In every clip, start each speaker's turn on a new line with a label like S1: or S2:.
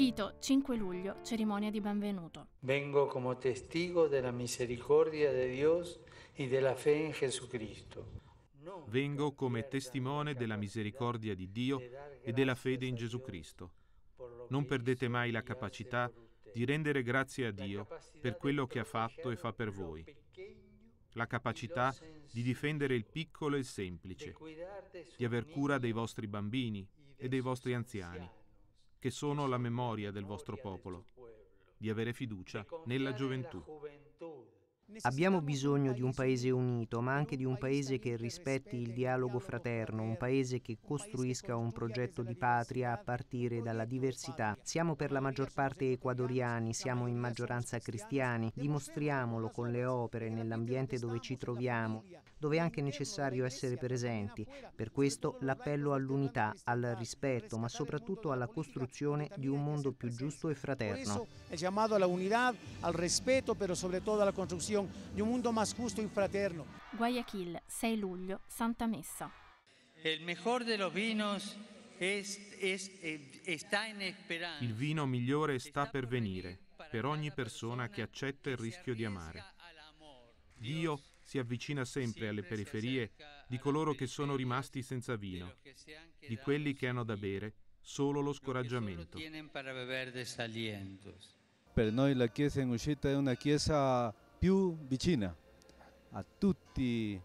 S1: Quito, 5 luglio, cerimonia di benvenuto.
S2: Vengo como testigo della misericordia
S3: de Dios y de la fe en Jesucristo. Vengo come testimone della misericordia di Dio e della fede in Gesù Cristo. Non perdete mai la capacità di rendere grazie a Dio per quello che ha fatto e fa per voi. La capacità di difendere il piccolo e il semplice,
S2: di aver cura dei
S3: vostri bambini e dei vostri anziani, che sono la memoria del vostro popolo, di avere fiducia nella gioventù.
S2: Abbiamo bisogno di un paese unito, ma anche di un paese che rispetti il dialogo fraterno, un paese che costruisca un progetto di patria a partire dalla diversità. Siamo per la maggior parte ecuadoriani, siamo in maggioranza cristiani, dimostriamolo con le opere nell'ambiente dove ci troviamo, dove è anche necessario essere presenti. Per questo l'appello all'unità, al rispetto, ma soprattutto alla costruzione di un mondo più giusto e fraterno.
S1: È chiamato all'unità, al rispetto, però soprattutto alla costruzione visión de un mondo più giusto e fraterno. Guayaquil, 6 luglio, Santa Messa.
S2: El mejor de los vinos es, es, eh, Il vino
S3: migliore sta per venire, per ogni persona che accetta il rischio di amare. Dio si avvicina sempre alle periferie di coloro che sono rimasti senza vino, di quelli che hanno da bere solo lo scoraggiamento. Per noi la chiesa in uscita è una chiesa più vicina a tutti i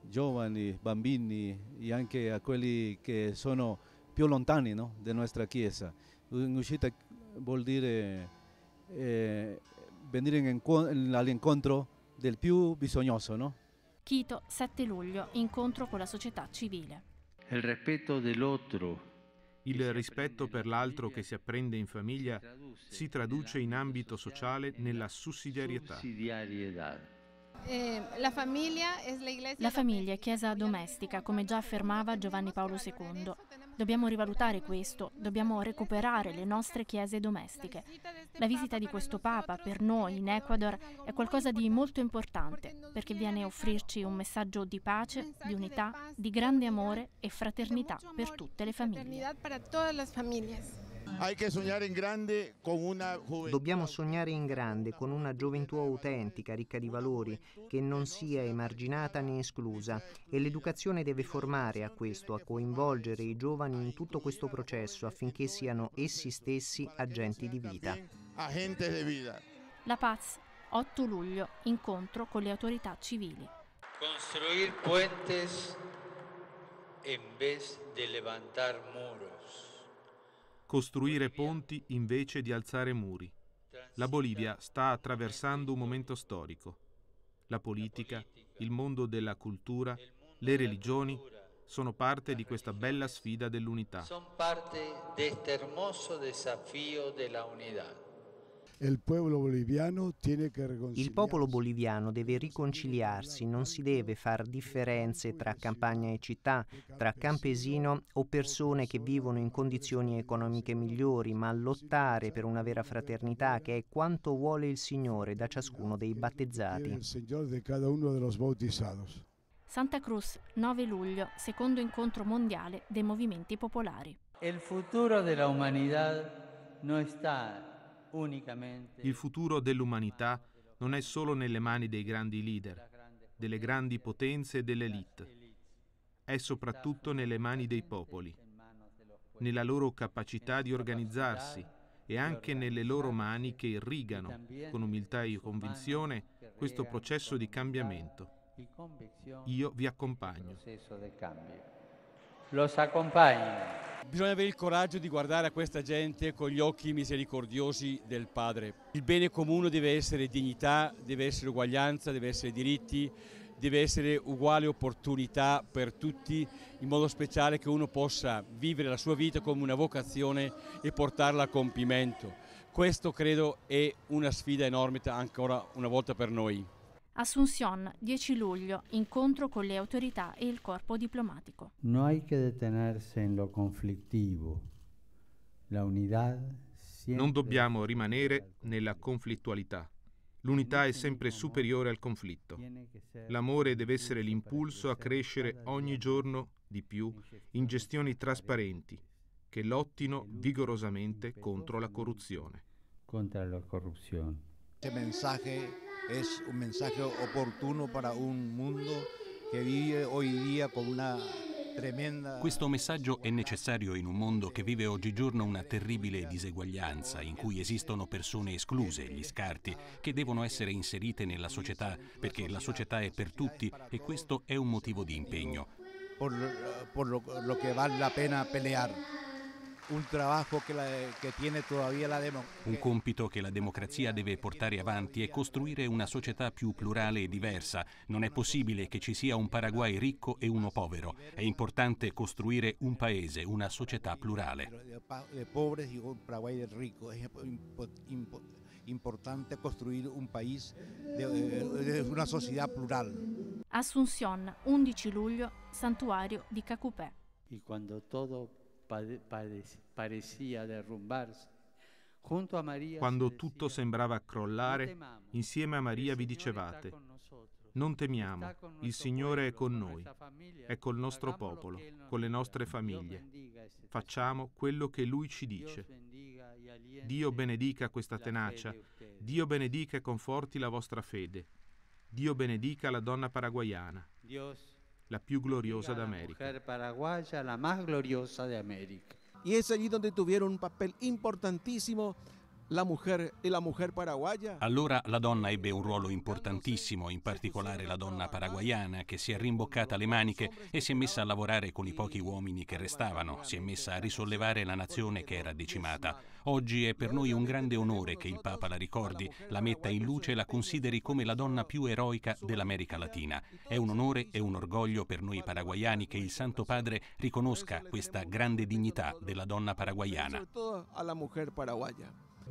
S3: giovani, bambini e anche a quelli che sono più lontani no? dalla nostra Chiesa. Un'uscita vuol dire eh, venire all'incontro del più bisognoso. No?
S1: Quito, 7 luglio, incontro con la società civile.
S2: Il rispetto dell'altro
S3: il rispetto per l'altro che si apprende in famiglia si traduce in ambito sociale nella sussidiarietà.
S1: Ehm, la famiglia è chiesa domestica, come già affermava Giovanni Paolo II. Dobbiamo rivalutare questo, dobbiamo recuperare le nostre chiese domestiche. La visita di questo Papa per noi in Ecuador è qualcosa di molto importante perché viene a offrirci un messaggio di pace, di unità, di grande amore e fraternità per tutte le famiglie.
S2: Dobbiamo sognare in grande con una gioventù autentica, ricca di valori, che non sia emarginata né esclusa e l'educazione deve formare a questo, a coinvolgere i giovani in tutto questo processo affinché siano essi stessi agenti di vita.
S1: La Paz, 8 luglio, incontro con le autorità civili.
S2: Costruire puentes
S4: en vez de levantar muros
S3: costruire ponti invece di alzare muri. La Bolivia sta attraversando un momento storico. La politica, il mondo della cultura, le religioni sono parte di questa bella sfida dell'unità.
S2: Sono parte di questo hermoso desafio della unità. Il popolo boliviano deve riconciliarsi, non si deve far differenze tra campagna e città, tra campesino o persone che vivono in condizioni economiche migliori, ma lottare per una vera fraternità che è quanto vuole il Signore da ciascuno dei battezzati.
S1: Santa Cruz, 9 luglio, secondo incontro mondiale dei movimenti popolari.
S3: Il futuro dell'umanità non
S2: sta il
S3: futuro dell'umanità non è solo nelle mani dei grandi leader, delle grandi potenze e dell'elite, è soprattutto nelle mani dei popoli, nella loro capacità di organizzarsi e anche nelle loro mani che irrigano, con umiltà e convinzione, questo processo di cambiamento. Io vi accompagno
S4: los accompagni. Bisogna avere il coraggio di guardare a questa gente con gli occhi misericordiosi del Padre. Il bene comune deve essere dignità, deve essere uguaglianza, deve essere diritti, deve essere uguale opportunità per tutti, in modo speciale che uno possa vivere la sua vita come una vocazione e portarla a compimento. Questo credo è una sfida enorme ancora una volta per noi.
S1: Asunción, 10 luglio, incontro con le autorità e il corpo diplomatico.
S2: No hay que detenerse en lo conflictivo. La unidad
S3: non dobbiamo rimanere nella conflittualità. L'unità è sempre superiore al conflitto. L'amore deve essere l'impulso a crescere ogni giorno di più in gestioni trasparenti che lottino vigorosamente contro la corruzione. Contro la corruzione. Che messaggio es un mensaje oportuno para un mundo che vive hoy día con una tremenda... Questo
S4: messaggio è necessario in un mondo che vive oggigiorno una terribile diseguaglianza, in cui esistono persone escluse, gli scarti, che devono essere inserite nella società, perché la società è per tutti e questo è un motivo di impegno.
S3: Per eh, lo, che vale la pena peleare un trabajo que, tiene todavía la democrazia.
S4: Un compito che la democrazia deve portare avanti è costruire una società più plurale e diversa. Non è possibile che ci sia un Paraguay ricco e uno povero. È importante costruire un paese, una società plurale.
S3: Pobres y un Paraguay rico. È importante costruire un paese, una società plurale.
S1: Assunción, 11 luglio, santuario di Cacupé.
S2: E quando tutto pare, pare, parecía derrumbarse. Quando
S3: tutto sembrava crollare, insieme a Maria vi dicevate, non temiamo, il Signore è con noi, è col nostro popolo, con le nostre famiglie. Facciamo quello che Lui ci dice. Dio benedica questa tenacia, Dio benedica e conforti la vostra fede, Dio benedica la donna paraguayana. la la más gloriosa de América. Y es allí donde tuvieron un papel importantísimo la mujer e la mujer paraguaya.
S4: Allora la donna ebbe un ruolo importantissimo, in particolare la donna paraguayana che si è rimboccata le maniche e si è messa a lavorare con i pochi uomini che restavano, si è messa a risollevare la nazione che era decimata. Oggi è per noi un grande onore che il Papa la ricordi, la metta in luce e la consideri come la donna più eroica dell'America Latina. È un onore e un orgoglio per noi paraguayani che il Santo Padre riconosca questa grande dignità della donna paraguayana.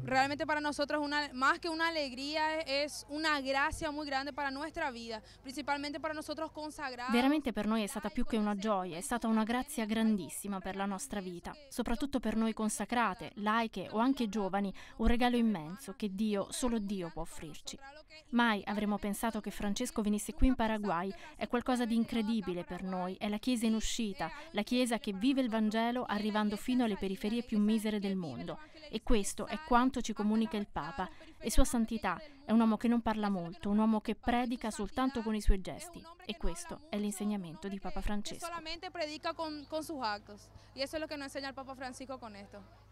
S1: Realmente para nosotros una, más que una alegría es una grazia muy grande para nuestra vida, principalmente para nosotros consagrados. Veramente per noi è stata più che una gioia, è stata una grazia grandissima per la nostra vita, soprattutto per noi consacrate, laiche o anche giovani, un regalo immenso che Dio, solo Dio può offrirci. Mai avremmo pensato che Francesco venisse qui in Paraguay, è qualcosa di incredibile per noi, è la Chiesa in uscita, la Chiesa che vive il Vangelo arrivando fino alle periferie più misere del mondo e questo è quanto quanto ci comunica il Papa e Sua Santità è un uomo che non parla molto, un uomo che predica soltanto con i suoi gesti e questo è l'insegnamento di Papa Francesco. Solamente predica con, con sus actos e questo è lo che nos insegna il Papa Francisco con questo.